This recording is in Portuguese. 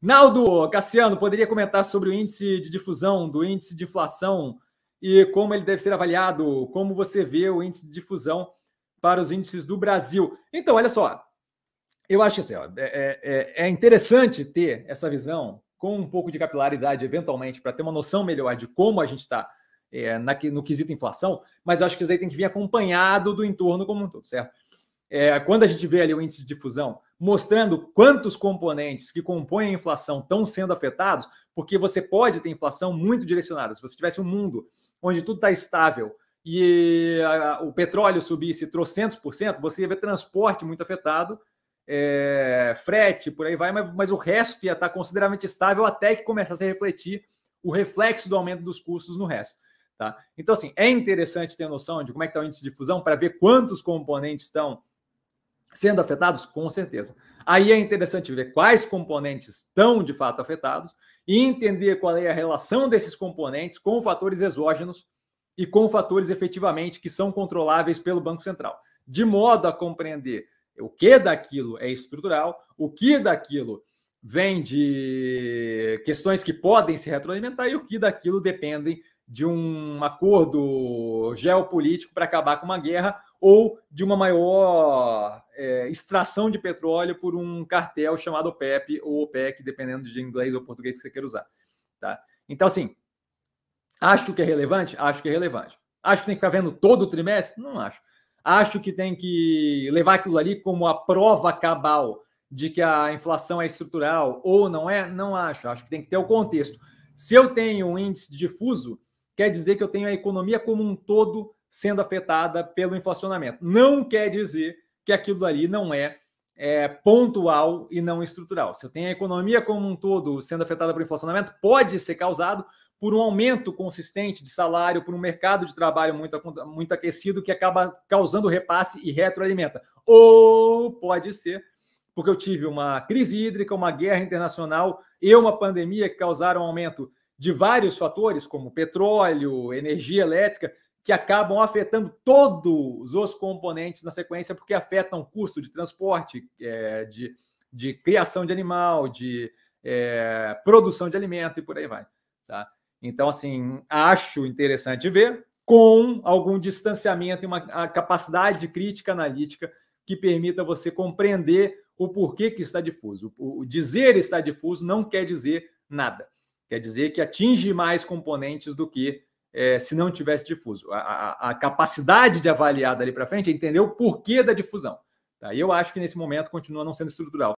Naldo, Cassiano, poderia comentar sobre o índice de difusão, do índice de inflação e como ele deve ser avaliado? Como você vê o índice de difusão para os índices do Brasil? Então, olha só, eu acho que assim, ó, é, é, é, é interessante ter essa visão com um pouco de capilaridade, eventualmente, para ter uma noção melhor de como a gente está é, no quesito inflação, mas acho que isso aí tem que vir acompanhado do entorno como um todo, certo? É, quando a gente vê ali o índice de difusão mostrando quantos componentes que compõem a inflação estão sendo afetados, porque você pode ter inflação muito direcionada. Se você tivesse um mundo onde tudo está estável e a, ah, ah, o petróleo subisse trocentos por cento, você ia ver transporte muito afetado, é, frete, por aí vai, mas, mas o resto ia estar tá consideravelmente estável até que começasse a refletir o reflexo do aumento dos custos no resto. Tá? Então, assim, é interessante ter noção de como é que está o índice de fusão para ver quantos componentes estão sendo afetados? Com certeza. Aí é interessante ver quais componentes estão de fato afetados e entender qual é a relação desses componentes com fatores exógenos e com fatores efetivamente que são controláveis pelo Banco Central, de modo a compreender o que daquilo é estrutural, o que daquilo vem de questões que podem se retroalimentar e o que daquilo dependem de um acordo geopolítico para acabar com uma guerra ou de uma maior é, extração de petróleo por um cartel chamado OPEP ou OPEC, dependendo de inglês ou português que você queira usar. Tá? Então, assim, acho que é relevante? Acho que é relevante. Acho que tem que ficar vendo todo o trimestre? Não acho. Acho que tem que levar aquilo ali como a prova cabal de que a inflação é estrutural ou não é? Não acho. Acho que tem que ter o contexto. Se eu tenho um índice difuso, quer dizer que eu tenho a economia como um todo sendo afetada pelo inflacionamento. Não quer dizer que aquilo ali não é, é, pontual e não estrutural. Se eu tenho a economia como um todo sendo afetada pelo inflacionamento, pode ser causado por um aumento consistente de salário, por um mercado de trabalho muito, muito aquecido que acaba causando repasse e retroalimenta. Ou pode ser porque eu tive uma crise hídrica, uma guerra internacional e uma pandemia que causaram um aumento de vários fatores, como petróleo, energia elétrica, que acabam afetando todos os componentes na sequência, porque afetam custo de transporte, é, de, de criação de animal, de é, produção de alimento e por aí vai. Tá? Então, assim, acho interessante ver com algum distanciamento e uma capacidade de crítica analítica que permita você compreender o porquê que está difuso. O dizer está difuso não quer dizer nada. Quer dizer que atinge mais componentes do que é, se não tivesse difuso. A, a, a capacidade de avaliar dali para frente é entender o porquê da difusão. Tá? E eu acho que nesse momento continua não sendo estrutural.